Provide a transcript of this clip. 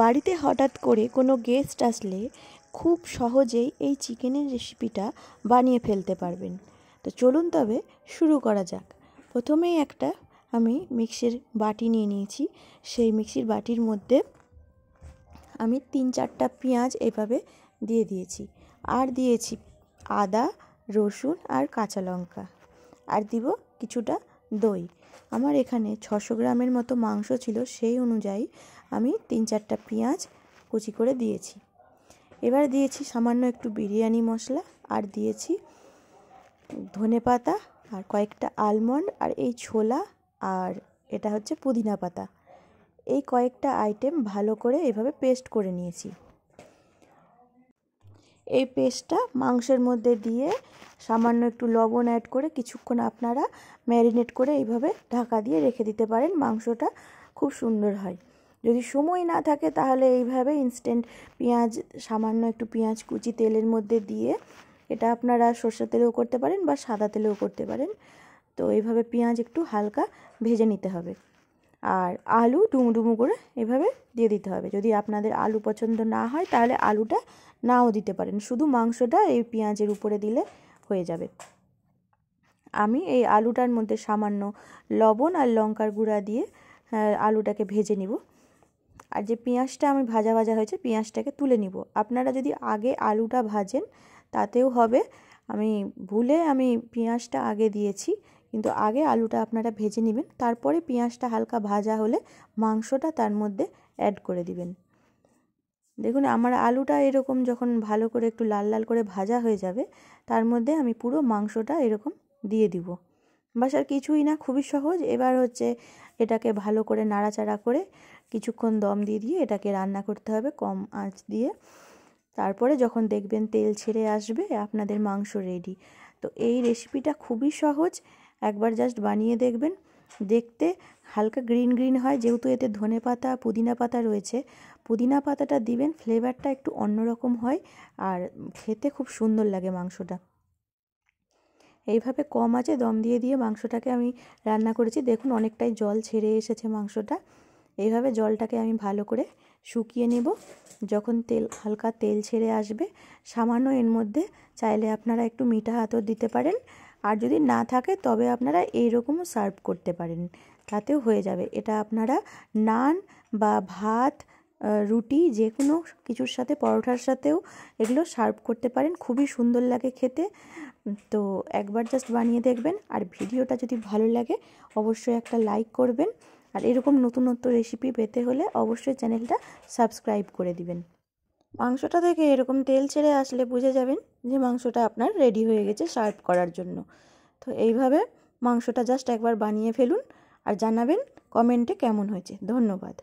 বাড়িতে হঠাৎ করে কোনো গেস্ট আসলে খুব সহজেই এই চিকেনের রেসিপিটা বানিয়ে ফেলতে পারবেন তো চলুন তবে শুরু করা যাক প্রথমেই একটা আমি মিক্সির বাটি নিয়ে নিয়েছি সেই মিক্সির বাটির মধ্যে আমি তিন চারটা পেঁয়াজ এভাবে দিয়ে দিয়েছি আর দিয়েছি আদা রসুন আর কাঁচা লঙ্কা আর দিব কিছুটা দই আমার এখানে ছশো গ্রামের মতো মাংস ছিল সেই অনুযায়ী আমি তিন চারটা পেঁয়াজ কুচি করে দিয়েছি এবার দিয়েছি সামান্য একটু বিরিয়ানি মশলা আর দিয়েছি ধনে পাতা আর কয়েকটা আলমন্ড আর এই ছোলা আর এটা হচ্ছে পুদিনা পাতা এই কয়েকটা আইটেম ভালো করে এভাবে পেস্ট করে নিয়েছি এই পেস্টটা মাংসের মধ্যে দিয়ে সামান্য একটু লবণ অ্যাড করে কিছুক্ষণ আপনারা ম্যারিনেট করে এইভাবে ঢাকা দিয়ে রেখে দিতে পারেন মাংসটা খুব সুন্দর হয় যদি সময় না থাকে তাহলে এইভাবে ইনস্ট্যান্ট পেঁয়াজ সামান্য একটু পেঁয়াজ কুচি তেলের মধ্যে দিয়ে এটা আপনারা সর্ষের তেলেও করতে পারেন বা সাদা তেলেও করতে পারেন তো এইভাবে পেঁয়াজ একটু হালকা ভেজে নিতে হবে আর আলু ডুমু করে এভাবে দিয়ে দিতে হবে যদি আপনাদের আলু পছন্দ না হয় তাহলে আলুটা নাও দিতে পারেন শুধু মাংসটা এই পেঁয়াজের উপরে দিলে হয়ে যাবে আমি এই আলুটার মধ্যে সামান্য লবণ আর লঙ্কার গুঁড়া দিয়ে হ্যাঁ, আলুটাকে ভেজে নিব আর যে পেঁয়াজটা আমি ভাজা ভাজা হয়েছে পেঁয়াজটাকে তুলে নিব আপনারা যদি আগে আলুটা ভাজেন তাতেও হবে আমি ভুলে আমি পেঁয়াজটা আগে দিয়েছি কিন্তু আগে আলুটা আপনারা ভেজে নেবেন তারপরে পেঁয়াজটা হালকা ভাজা হলে মাংসটা তার মধ্যে অ্যাড করে দিবেন দেখুন আমার আলুটা এরকম যখন ভালো করে একটু লাল লাল করে ভাজা হয়ে যাবে তার মধ্যে আমি পুরো মাংসটা এরকম দিয়ে দিব বাস আর কিছুই না খুবই সহজ এবার হচ্ছে এটাকে ভালো করে নাড়াচাড়া করে কিছুক্ষণ দম দিয়ে দিয়ে এটাকে রান্না করতে হবে কম আঁচ দিয়ে তারপরে যখন দেখবেন তেল ছেড়ে আসবে আপনাদের মাংস রেডি তো এই রেসিপিটা খুবই সহজ একবার জাস্ট বানিয়ে দেখবেন দেখতে হালকা গ্রিন গ্রিন হয় যেহেতু এতে ধনে পাতা পুদিনা পাতা রয়েছে পুদিনা পাতাটা দিবেন ফ্লেভারটা একটু অন্যরকম হয় আর খেতে খুব সুন্দর লাগে মাংসটা এইভাবে কম আছে দম দিয়ে দিয়ে মাংসটাকে আমি রান্না করেছি দেখুন অনেকটাই জল ছেড়ে এসেছে মাংসটা এইভাবে জলটাকে আমি ভালো করে শুকিয়ে নেব যখন তেল হালকা তেল ছেড়ে আসবে সামান্য এর মধ্যে চাইলে আপনারা একটু মিঠা হাতও দিতে পারেন আর যদি না থাকে তবে আপনারা এইরকমও সার্ভ করতে পারেন তাতেও হয়ে যাবে এটা আপনারা নান বা ভাত রুটি যে কোনো কিছুর সাথে পরোটার সাথেও এগুলো সার্ভ করতে পারেন খুবই সুন্দর লাগে খেতে তো একবার জাস্ট বানিয়ে দেখবেন আর ভিডিওটা যদি ভালো লাগে অবশ্যই একটা লাইক করবেন আর এরকম নতুনত্ব রেসিপি পেতে হলে অবশ্যই চ্যানেলটা সাবস্ক্রাইব করে দিবেন মাংসটা থেকে এরকম তেল ছেড়ে আসলে বুঝে যাবেন যে মাংসটা আপনার রেডি হয়ে গেছে সার্ভ করার জন্য তো এইভাবে মাংসটা জাস্ট একবার বানিয়ে ফেলুন আর জানাবেন কমেন্টে কেমন হয়েছে ধন্যবাদ